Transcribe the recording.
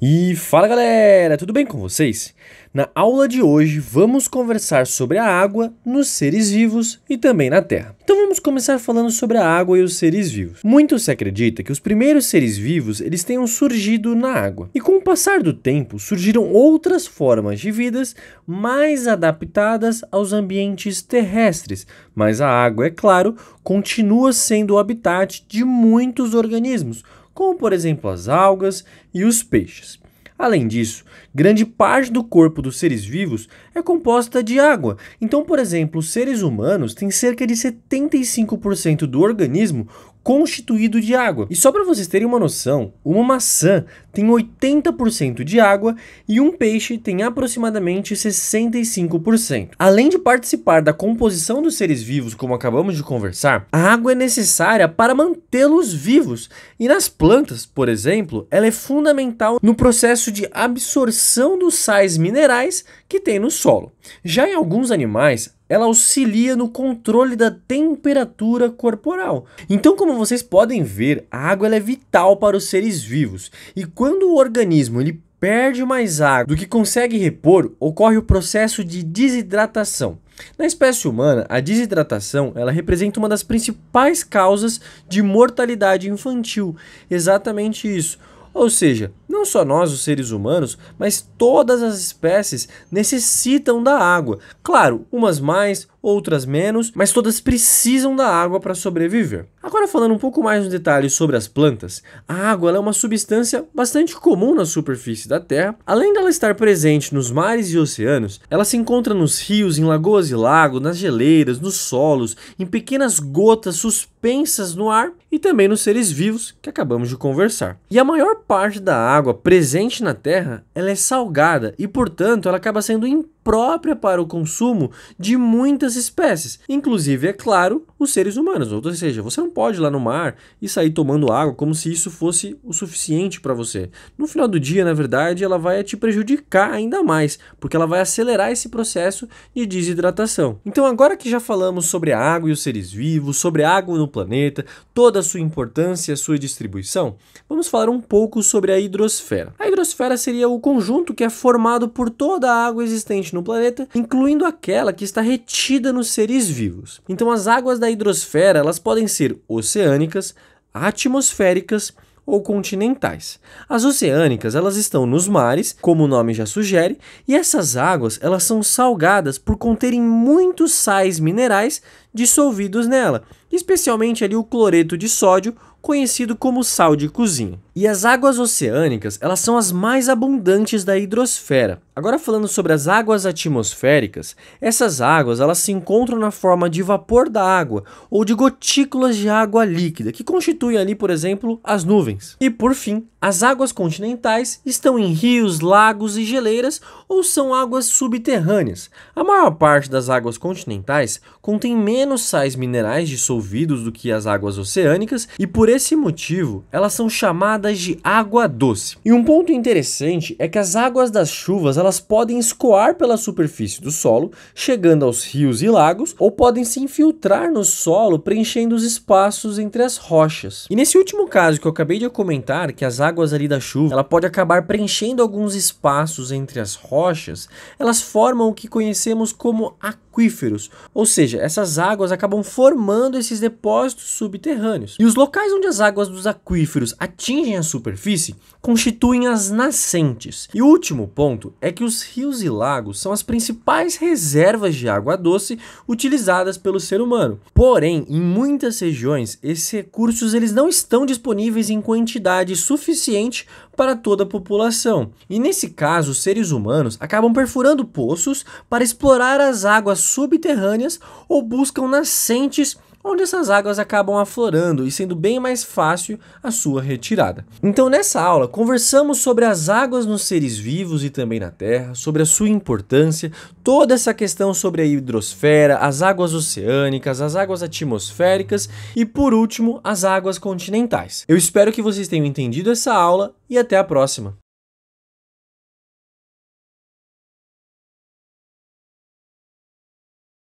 E fala galera, tudo bem com vocês? Na aula de hoje vamos conversar sobre a água nos seres vivos e também na Terra. Então vamos começar falando sobre a água e os seres vivos. Muito se acredita que os primeiros seres vivos eles tenham surgido na água. E com o passar do tempo surgiram outras formas de vidas mais adaptadas aos ambientes terrestres, mas a água, é claro, continua sendo o habitat de muitos organismos como por exemplo as algas e os peixes. Além disso, grande parte do corpo dos seres vivos é composta de água. Então, por exemplo, os seres humanos têm cerca de 75% do organismo constituído de água. E só para vocês terem uma noção, uma maçã tem 80% de água e um peixe tem aproximadamente 65%. Além de participar da composição dos seres vivos, como acabamos de conversar, a água é necessária para mantê-los vivos. E nas plantas, por exemplo, ela é fundamental no processo de absorção dos sais minerais que tem no solo. Já em alguns animais, ela auxilia no controle da temperatura corporal. Então, como vocês podem ver, a água é vital para os seres vivos. E quando o organismo ele perde mais água do que consegue repor, ocorre o processo de desidratação. Na espécie humana, a desidratação ela representa uma das principais causas de mortalidade infantil. Exatamente isso. Ou seja, não só nós, os seres humanos, mas todas as espécies necessitam da água. Claro, umas mais, outras menos, mas todas precisam da água para sobreviver. Agora falando um pouco mais nos detalhes sobre as plantas, a água é uma substância bastante comum na superfície da Terra. Além dela estar presente nos mares e oceanos, ela se encontra nos rios, em lagoas e lagos, nas geleiras, nos solos, em pequenas gotas suspensas no ar e também nos seres vivos que acabamos de conversar. E a maior parte da água presente na Terra, ela é salgada e, portanto, ela acaba sendo própria para o consumo de muitas espécies, inclusive, é claro, os seres humanos. Ou seja, você não pode ir lá no mar e sair tomando água como se isso fosse o suficiente para você. No final do dia, na verdade, ela vai te prejudicar ainda mais, porque ela vai acelerar esse processo de desidratação. Então, agora que já falamos sobre a água e os seres vivos, sobre a água no planeta, toda a sua importância e a sua distribuição, vamos falar um pouco sobre a hidrosfera. A hidrosfera seria o conjunto que é formado por toda a água existente no planeta, incluindo aquela que está retida nos seres vivos. Então as águas da hidrosfera, elas podem ser oceânicas, atmosféricas ou continentais. As oceânicas, elas estão nos mares, como o nome já sugere, e essas águas, elas são salgadas por conterem muitos sais minerais dissolvidos nela, especialmente ali o cloreto de sódio, conhecido como sal de cozinha. E as águas oceânicas, elas são as mais abundantes da hidrosfera. Agora falando sobre as águas atmosféricas, essas águas, elas se encontram na forma de vapor da água ou de gotículas de água líquida, que constituem ali, por exemplo, as nuvens. E por fim, as águas continentais estão em rios, lagos e geleiras ou são águas subterrâneas. A maior parte das águas continentais contém menos sais minerais dissolvidos do que as águas oceânicas e por esse motivo, elas são chamadas chamadas de água doce. E um ponto interessante é que as águas das chuvas elas podem escoar pela superfície do solo, chegando aos rios e lagos, ou podem se infiltrar no solo, preenchendo os espaços entre as rochas. E nesse último caso que eu acabei de comentar, que as águas ali da chuva, ela pode acabar preenchendo alguns espaços entre as rochas, elas formam o que conhecemos como aquíferos, ou seja, essas águas acabam formando esses depósitos subterrâneos. E os locais onde as águas dos aquíferos atingem a superfície constituem as nascentes. E o último ponto é que os rios e lagos são as principais reservas de água doce utilizadas pelo ser humano. Porém, em muitas regiões, esses recursos eles não estão disponíveis em quantidade suficiente para toda a população. E nesse caso, os seres humanos acabam perfurando poços para explorar as águas subterrâneas ou buscam nascentes onde essas águas acabam aflorando e sendo bem mais fácil a sua retirada. Então, nessa aula, conversamos sobre as águas nos seres vivos e também na Terra, sobre a sua importância, toda essa questão sobre a hidrosfera, as águas oceânicas, as águas atmosféricas e, por último, as águas continentais. Eu espero que vocês tenham entendido essa aula e até a próxima!